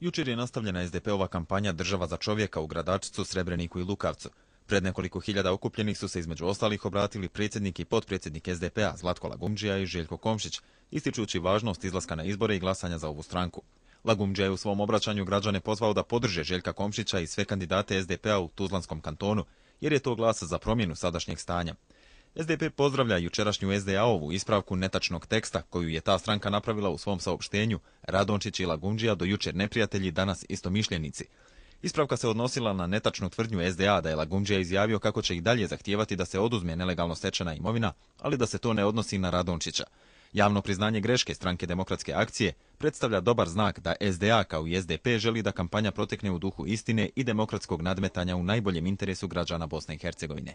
Jučer je nastavljena SDP-ova kampanja Država za čovjeka u Gradačcu, Srebreniku i Lukavcu. Pred nekoliko hiljada okupljenih su se između ostalih obratili predsjednik i potpredsjednik SDP-a Zlatko Lagumđija i Željko Komšić, ističući važnost izlaska na izbore i glasanja za ovu stranku. Lagumđija je u svom obraćanju građane pozvao da podrže Željka Komšića i sve kandidate SDP-a u Tuzlanskom kantonu, jer je to glas za promjenu sadašnjeg stanja. SDP pozdravlja jučerašnju SDA-ovu ispravku netačnog teksta koju je ta stranka napravila u svom saopštenju Radončić i Lagunđija do jučer neprijatelji, danas istomišljenici. Ispravka se odnosila na netačnu tvrdnju SDA da je Lagunđija izjavio kako će i dalje zahtijevati da se oduzme nelegalno stečena imovina, ali da se to ne odnosi na Radončića. Javno priznanje greške stranke demokratske akcije predstavlja dobar znak da SDA kao i SDP želi da kampanja protekne u duhu istine i demokratskog nadmetanja u najboljem interesu građana Bosne i Hercegovine.